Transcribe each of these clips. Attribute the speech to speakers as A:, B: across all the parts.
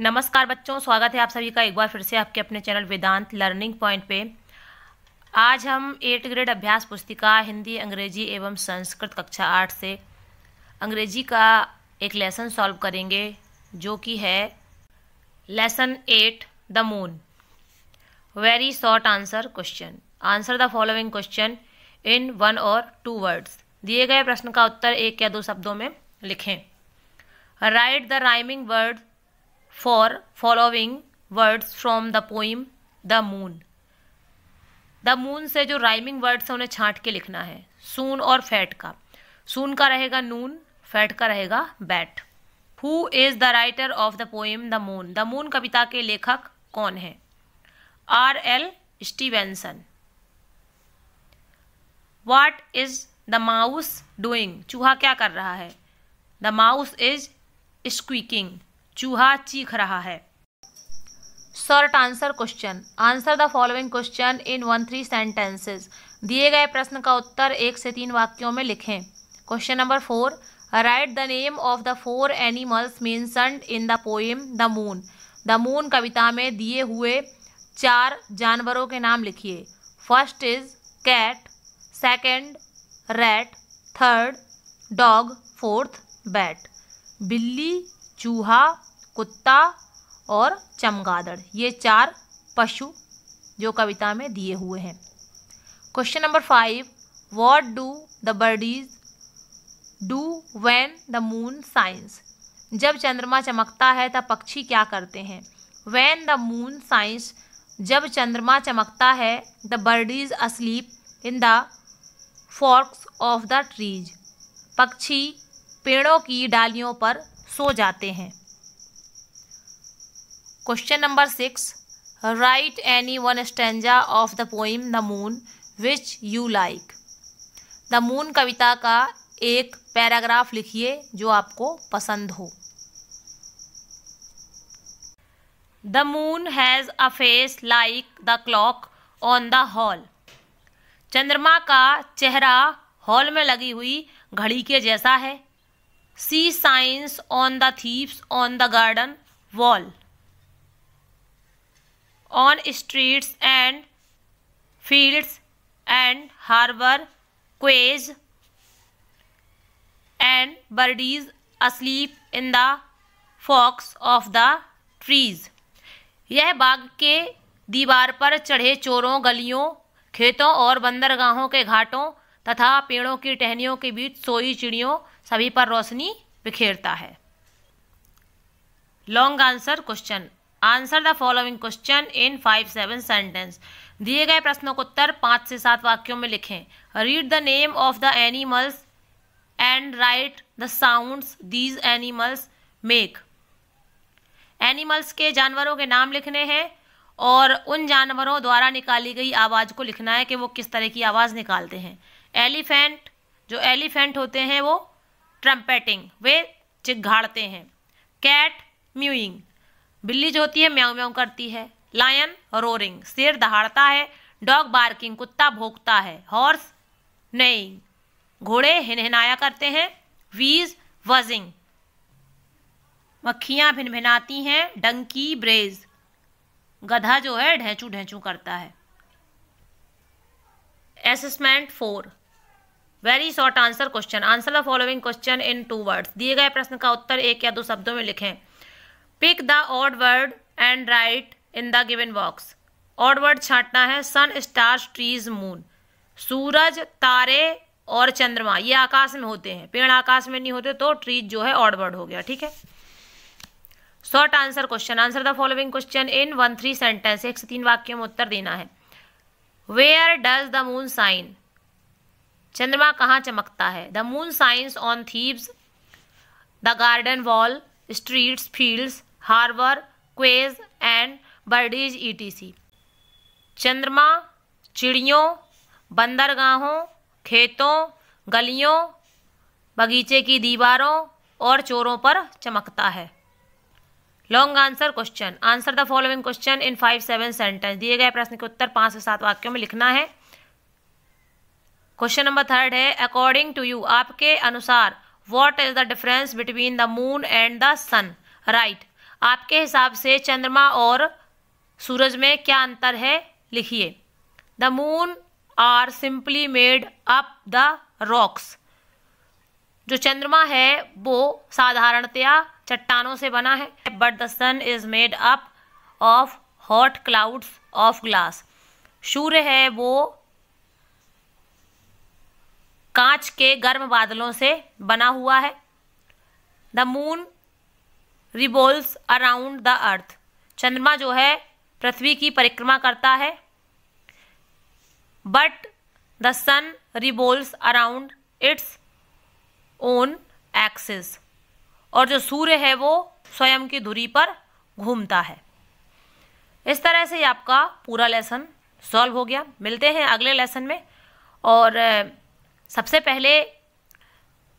A: नमस्कार बच्चों स्वागत है आप सभी का एक बार फिर से आपके अपने चैनल वेदांत लर्निंग पॉइंट पे आज हम एट ग्रेड अभ्यास पुस्तिका हिंदी अंग्रेजी एवं संस्कृत कक्षा आठ से अंग्रेजी का एक लेसन सॉल्व करेंगे जो कि है lesson eight the moon very short answer question answer the following question in one or two words दिए गए प्रश्न का उत्तर एक या दो शब्दों में लिखें write the rhyming word for following words from the poem The Moon. The moon से जो राइमिंग वर्ड्स हैं उन्हें छांट के लिखना है सून और फैट का सून का रहेगा नून फैट का रहेगा bat who is the writer of the poem the moon the moon कविता के लेखक कौन है R L Stevenson what is the mouse doing चूहा क्या कर रहा है द माउस इज स्क्वीकिंग चूहा चीख रहा है short answer question answer the following question in one three sentences दिए गए प्रश्न का उत्तर एक से तीन वाक्यों में लिखें question number four write the name of the four animals mentioned in the poem the moon the moon कविता में दिए हुए चार जानवरों के नाम लिखिए first is cat second rat third dog fourth bat बिल्ली चूहा कुत्ता और चमगादड़ ये चार पशु जो कविता में दिए हुए हैं question number five what do the birdies do when the moon shines जब चंद्रमा चमकता है तब पक्षी क्या करते हैं वैन द मून साइंस जब चंद्रमा चमकता है the birdies asleep in the forks of the trees पक्षी पेड़ों की डालियों पर सो जाते हैं question number six write any one stanza of the poem the moon which you like the moon कविता का एक पैराग्राफ लिखिए जो आपको पसंद हो the moon has a face like the clock on the hall चंद्रमा का चेहरा हॉल में लगी हुई घड़ी के जैसा है she shines on the thieves on the garden wall on streets and fields and harbour quays and birdies asleep in the forks of the trees यह बाग के दीवार पर चढ़े चोरों गलियों खेतों और बंदरगाहों के घाटों तथा पेड़ों की टहनियों के बीच सोई चिड़ियों सभी पर रोशनी बिखेरता है long answer question answer the following question in five seven sentence दिए गए प्रश्नों को उत्तर पाँच से सात वाक्यों में लिखें read the name of the animals and write the sound these animals make animals के जानवरों के नाम लिखने हैं और उन जानवरों द्वारा निकाली गई आवाज़ को लिखना है कि वो किस तरह की आवाज़ निकालते हैं एलिफेंट जो एलिफेंट होते हैं वो ट्रम्पेटिंग वे चिगाड़ते हैं कैट म्यूइंग बिल्ली जो होती है म्याऊ म्याऊ करती है लायन रोरिंग शेर दहाड़ता है डॉग बार्किंग कुत्ता भोंकता है हॉर्स नेइंग घोड़े हिनहिनाया करते हैं वीज वजिंग भिन भिनभिनाती हैं डंकी ब्रेज गधा जो है ढेंचू ढेंचू करता है assessment four very short answer question answer the following question in two words दिए गए प्रश्न का उत्तर एक या दो शब्दों में लिखें pick the odd word and write in the given box odd word छांटना है सन स्टार्स ट्रीज मून सूरज तारे और चंद्रमा ये आकाश में होते हैं पेड़ आकाश में नहीं होते तो ट्रीज जो है ऑड वर्ड हो गया ठीक है short answer question answer the following question in one three sentence एक से तीन वाक्य में उत्तर देना है where does the moon shine चंद्रमा कहाँ चमकता है the moon shines on thieves the garden wall streets fields harbour quays and birdies etc e चंद्रमा चिड़ियों बंदरगाहों खेतों गलियों बगीचे की दीवारों और चोरों पर चमकता है long answer question answer the following question in five seven sentence दिए गए प्रश्न के उत्तर पांच से सात वाक्यों में लिखना है क्वेश्चन नंबर थर्ड है अकॉर्डिंग टू यू आपके अनुसार what is the difference between the moon and the sun right आपके हिसाब से चंद्रमा और सूरज में क्या अंतर है लिखिए the moon are simply made up the rocks जो चंद्रमा है वो साधारणतया चट्टानों से बना है but the sun is made up of hot clouds of glass सूर्य है वो कांच के गर्म बादलों से बना हुआ है the moon revolves around the earth चंद्रमा जो है पृथ्वी की परिक्रमा करता है but the sun revolves around its own axis और जो सूर्य है वो स्वयं की धुरी पर घूमता है इस तरह से आपका पूरा लेसन सॉल्व हो गया मिलते हैं अगले लेसन में और सबसे पहले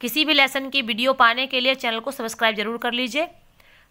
A: किसी भी लेसन की वीडियो पाने के लिए चैनल को सब्सक्राइब जरूर कर लीजिए